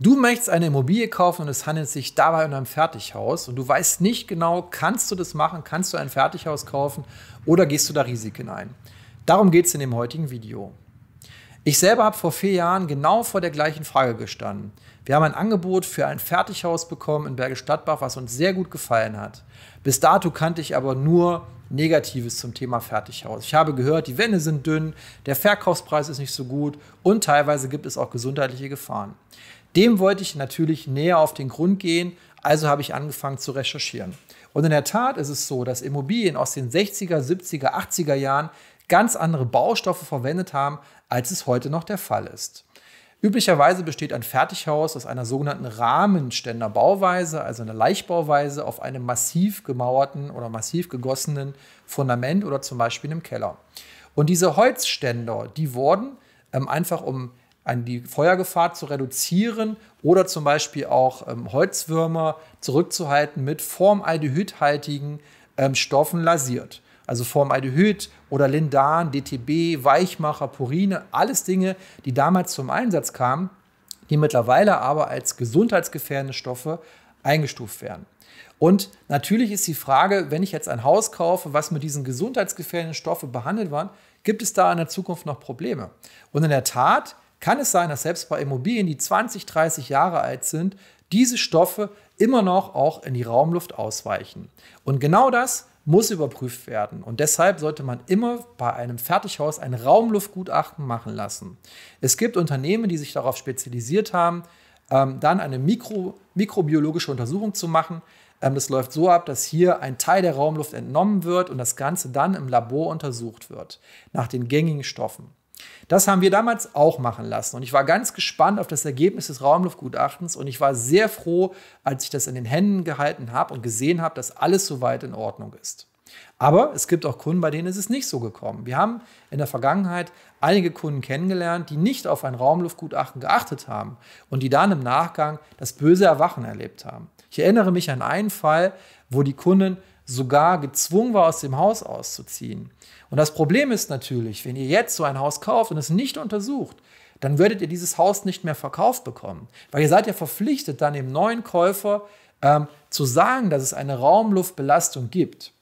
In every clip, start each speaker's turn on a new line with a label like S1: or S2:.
S1: Du möchtest eine Immobilie kaufen und es handelt sich dabei um ein Fertighaus und du weißt nicht genau, kannst du das machen, kannst du ein Fertighaus kaufen oder gehst du da Risiken ein. Darum geht es in dem heutigen Video. Ich selber habe vor vier Jahren genau vor der gleichen Frage gestanden. Wir haben ein Angebot für ein Fertighaus bekommen in Bergisch Gladbach, was uns sehr gut gefallen hat. Bis dato kannte ich aber nur Negatives zum Thema Fertighaus. Ich habe gehört, die Wände sind dünn, der Verkaufspreis ist nicht so gut und teilweise gibt es auch gesundheitliche Gefahren. Dem wollte ich natürlich näher auf den Grund gehen, also habe ich angefangen zu recherchieren. Und in der Tat ist es so, dass Immobilien aus den 60er, 70er, 80er Jahren ganz andere Baustoffe verwendet haben, als es heute noch der Fall ist. Üblicherweise besteht ein Fertighaus aus einer sogenannten Rahmenständerbauweise, also einer Leichbauweise auf einem massiv gemauerten oder massiv gegossenen Fundament oder zum Beispiel einem Keller. Und diese Holzständer, die wurden ähm, einfach um an die Feuergefahr zu reduzieren oder zum Beispiel auch ähm, Holzwürmer zurückzuhalten mit formaldehydhaltigen ähm, Stoffen lasiert. Also Formaldehyd oder Lindan, DTB, Weichmacher, Purine, alles Dinge, die damals zum Einsatz kamen, die mittlerweile aber als gesundheitsgefährdende Stoffe eingestuft werden. Und natürlich ist die Frage, wenn ich jetzt ein Haus kaufe, was mit diesen gesundheitsgefährdenden Stoffen behandelt waren, gibt es da in der Zukunft noch Probleme? Und in der Tat kann es sein, dass selbst bei Immobilien, die 20, 30 Jahre alt sind, diese Stoffe immer noch auch in die Raumluft ausweichen. Und genau das muss überprüft werden. Und deshalb sollte man immer bei einem Fertighaus ein Raumluftgutachten machen lassen. Es gibt Unternehmen, die sich darauf spezialisiert haben, ähm, dann eine Mikro, mikrobiologische Untersuchung zu machen. Ähm, das läuft so ab, dass hier ein Teil der Raumluft entnommen wird und das Ganze dann im Labor untersucht wird, nach den gängigen Stoffen. Das haben wir damals auch machen lassen. Und ich war ganz gespannt auf das Ergebnis des Raumluftgutachtens und ich war sehr froh, als ich das in den Händen gehalten habe und gesehen habe, dass alles soweit in Ordnung ist. Aber es gibt auch Kunden, bei denen ist es nicht so gekommen. Wir haben in der Vergangenheit einige Kunden kennengelernt, die nicht auf ein Raumluftgutachten geachtet haben und die dann im Nachgang das böse Erwachen erlebt haben. Ich erinnere mich an einen Fall, wo die Kunden sogar gezwungen war, aus dem Haus auszuziehen. Und das Problem ist natürlich, wenn ihr jetzt so ein Haus kauft und es nicht untersucht, dann würdet ihr dieses Haus nicht mehr verkauft bekommen. Weil ihr seid ja verpflichtet, dann dem neuen Käufer ähm, zu sagen, dass es eine Raumluftbelastung gibt.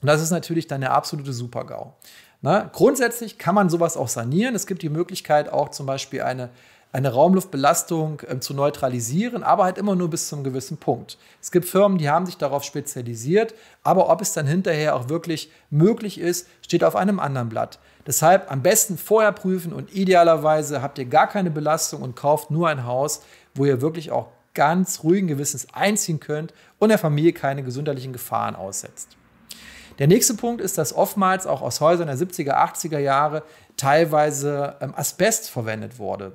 S1: Und das ist natürlich dann der absolute Super-GAU. Ne? Grundsätzlich kann man sowas auch sanieren. Es gibt die Möglichkeit, auch zum Beispiel eine eine Raumluftbelastung ähm, zu neutralisieren, aber halt immer nur bis zu einem gewissen Punkt. Es gibt Firmen, die haben sich darauf spezialisiert, aber ob es dann hinterher auch wirklich möglich ist, steht auf einem anderen Blatt. Deshalb am besten vorher prüfen und idealerweise habt ihr gar keine Belastung und kauft nur ein Haus, wo ihr wirklich auch ganz ruhigen Gewissens einziehen könnt und der Familie keine gesundheitlichen Gefahren aussetzt. Der nächste Punkt ist, dass oftmals auch aus Häusern der 70er, 80er Jahre teilweise ähm, Asbest verwendet wurde.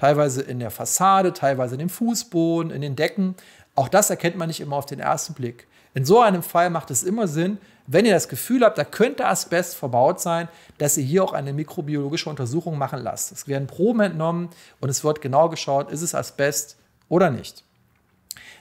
S1: Teilweise in der Fassade, teilweise in dem Fußboden, in den Decken. Auch das erkennt man nicht immer auf den ersten Blick. In so einem Fall macht es immer Sinn, wenn ihr das Gefühl habt, da könnte Asbest verbaut sein, dass ihr hier auch eine mikrobiologische Untersuchung machen lasst. Es werden Proben entnommen und es wird genau geschaut, ist es Asbest oder nicht.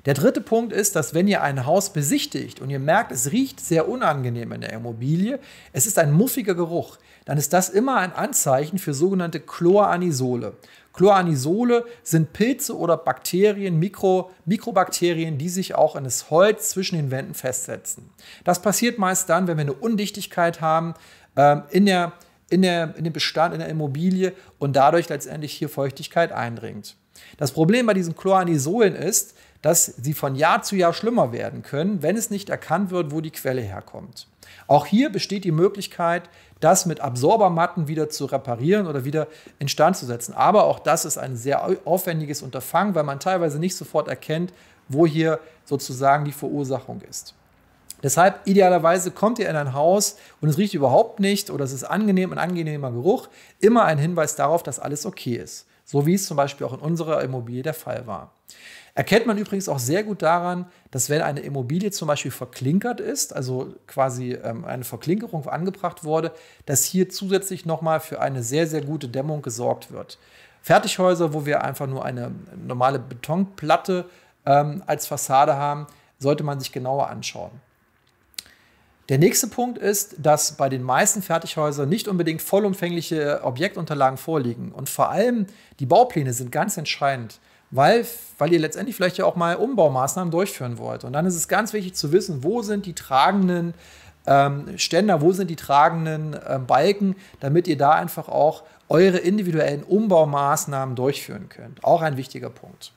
S1: Der dritte Punkt ist, dass wenn ihr ein Haus besichtigt und ihr merkt, es riecht sehr unangenehm in der Immobilie, es ist ein muffiger Geruch, dann ist das immer ein Anzeichen für sogenannte Chloranisole. Chloranisole sind Pilze oder Bakterien, Mikro, Mikrobakterien, die sich auch in das Holz zwischen den Wänden festsetzen. Das passiert meist dann, wenn wir eine Undichtigkeit haben ähm, in, der, in, der, in dem Bestand, in der Immobilie und dadurch letztendlich hier Feuchtigkeit eindringt. Das Problem bei diesen Chloranisolen ist, dass sie von Jahr zu Jahr schlimmer werden können, wenn es nicht erkannt wird, wo die Quelle herkommt. Auch hier besteht die Möglichkeit, das mit Absorbermatten wieder zu reparieren oder wieder instand zu setzen. Aber auch das ist ein sehr aufwendiges Unterfangen, weil man teilweise nicht sofort erkennt, wo hier sozusagen die Verursachung ist. Deshalb idealerweise kommt ihr in ein Haus und es riecht überhaupt nicht oder es ist angenehm, ein angenehmer Geruch, immer ein Hinweis darauf, dass alles okay ist. So wie es zum Beispiel auch in unserer Immobilie der Fall war. Erkennt man übrigens auch sehr gut daran, dass wenn eine Immobilie zum Beispiel verklinkert ist, also quasi ähm, eine Verklinkerung angebracht wurde, dass hier zusätzlich nochmal für eine sehr, sehr gute Dämmung gesorgt wird. Fertighäuser, wo wir einfach nur eine normale Betonplatte ähm, als Fassade haben, sollte man sich genauer anschauen. Der nächste Punkt ist, dass bei den meisten Fertighäusern nicht unbedingt vollumfängliche Objektunterlagen vorliegen. Und vor allem die Baupläne sind ganz entscheidend, weil, weil ihr letztendlich vielleicht ja auch mal Umbaumaßnahmen durchführen wollt. Und dann ist es ganz wichtig zu wissen, wo sind die tragenden ähm, Ständer, wo sind die tragenden äh, Balken, damit ihr da einfach auch eure individuellen Umbaumaßnahmen durchführen könnt. Auch ein wichtiger Punkt.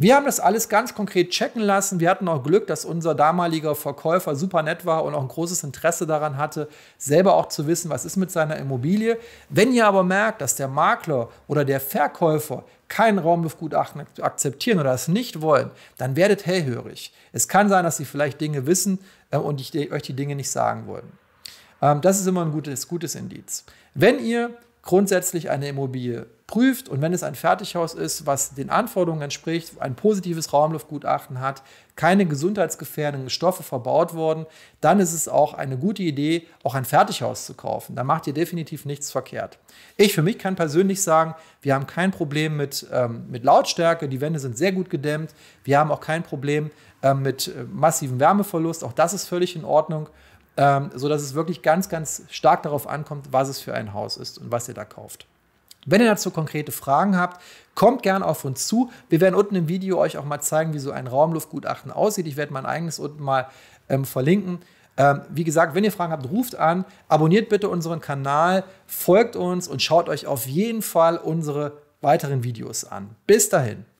S1: Wir haben das alles ganz konkret checken lassen. Wir hatten auch Glück, dass unser damaliger Verkäufer super nett war und auch ein großes Interesse daran hatte, selber auch zu wissen, was ist mit seiner Immobilie. Wenn ihr aber merkt, dass der Makler oder der Verkäufer keinen Raumluftgutachten akzeptieren oder es nicht wollen, dann werdet hellhörig. Es kann sein, dass sie vielleicht Dinge wissen äh, und ich, euch die Dinge nicht sagen wollen. Ähm, das ist immer ein gutes, gutes Indiz. Wenn ihr grundsätzlich eine Immobilie prüft und wenn es ein Fertighaus ist, was den Anforderungen entspricht, ein positives Raumluftgutachten hat, keine gesundheitsgefährdenden Stoffe verbaut worden, dann ist es auch eine gute Idee, auch ein Fertighaus zu kaufen. Da macht ihr definitiv nichts verkehrt. Ich für mich kann persönlich sagen, wir haben kein Problem mit, ähm, mit Lautstärke, die Wände sind sehr gut gedämmt, wir haben auch kein Problem ähm, mit äh, massivem Wärmeverlust, auch das ist völlig in Ordnung ähm, sodass es wirklich ganz, ganz stark darauf ankommt, was es für ein Haus ist und was ihr da kauft. Wenn ihr dazu konkrete Fragen habt, kommt gerne auf uns zu. Wir werden unten im Video euch auch mal zeigen, wie so ein Raumluftgutachten aussieht. Ich werde mein eigenes unten mal ähm, verlinken. Ähm, wie gesagt, wenn ihr Fragen habt, ruft an, abonniert bitte unseren Kanal, folgt uns und schaut euch auf jeden Fall unsere weiteren Videos an. Bis dahin.